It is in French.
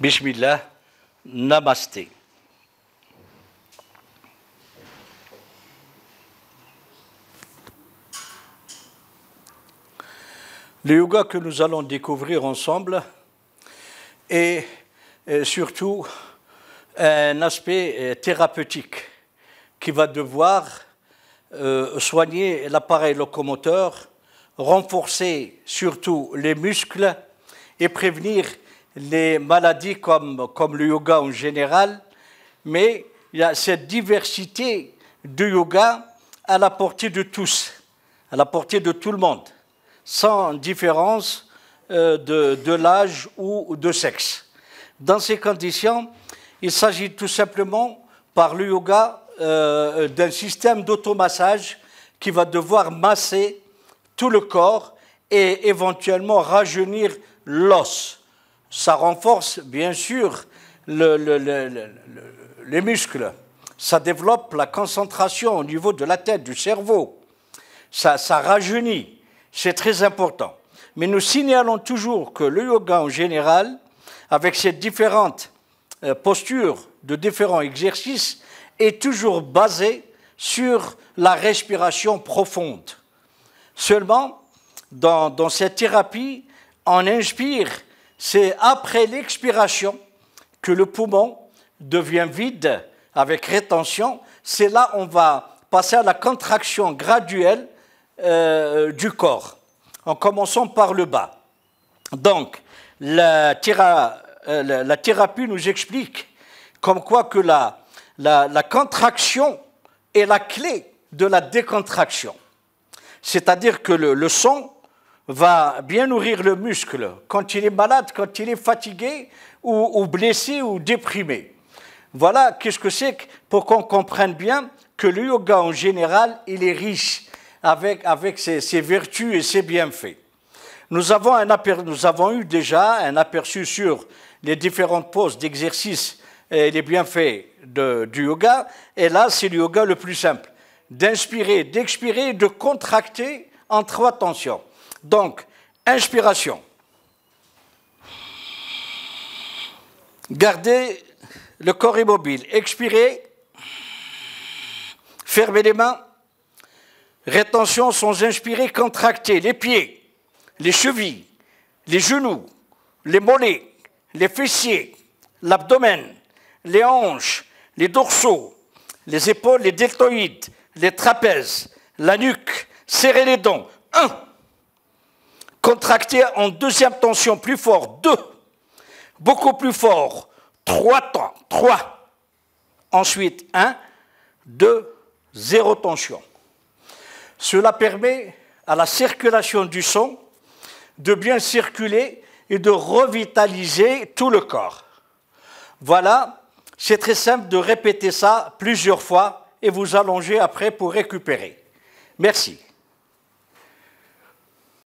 Bismillah, Namaste. Le yoga que nous allons découvrir ensemble est euh, surtout un aspect euh, thérapeutique qui va devoir euh, soigner l'appareil locomoteur, renforcer surtout les muscles et prévenir les maladies comme, le yoga en général, mais il y a cette diversité de yoga à la portée de tous, à la portée de tout le monde, sans différence euh, de, l'âge ou de sexe. Dans ces conditions, il s'agit tout simplement, par le yoga, euh, d'un système d'automassage qui va devoir masser tout le corps et éventuellement rajeunir l'os ça renforce bien sûr le, les muscles, ça développe la concentration au niveau de la tête, du cerveau, ça, ça rajeunit, c'est très important. Mais nous signalons toujours que le yoga en général, avec ses différentes euh, postures de différents exercices, est toujours basé sur la respiration profonde. Seulement, dans, dans cette thérapie, on inspire c'est après l'expiration que le poumon devient vide avec rétention. C'est là on va passer à la contraction graduelle euh, du corps, en commençant par le bas. Donc, la, euh, thérapie nous explique comme quoi que la, contraction est la clé de la décontraction. C'est-à-dire que le, son va bien nourrir le muscle quand il est malade, quand il est fatigué ou, blessé ou déprimé. Voilà qu'est-ce que c'est pour qu'on comprenne bien que le yoga en général, il est riche avec, ses, vertus et ses bienfaits. Nous avons, nous avons eu déjà un aperçu sur les différentes poses d'exercice et les bienfaits du yoga. Et là, c'est le yoga le plus simple. D'inspirer, d'expirer, de contracter en trois tensions. Donc, inspiration. Gardez le corps immobile. Expirez. Fermez les mains. Rétention sans inspirer, contractez les pieds, les chevilles, les genoux, les mollets, les fessiers, l'abdomen, les hanches, les dorsaux, les épaules, les deltoïdes, les trapèzes, la nuque. Serrez les dents. Contractez en deuxième tension plus fort, deux. beaucoup plus fort, trois temps, trois. Ensuite, un, deux, zéro tension. Cela permet à la circulation du son de bien circuler et de revitaliser tout le corps. Voilà, c'est très simple de répéter ça plusieurs fois et vous allonger après pour récupérer. Merci.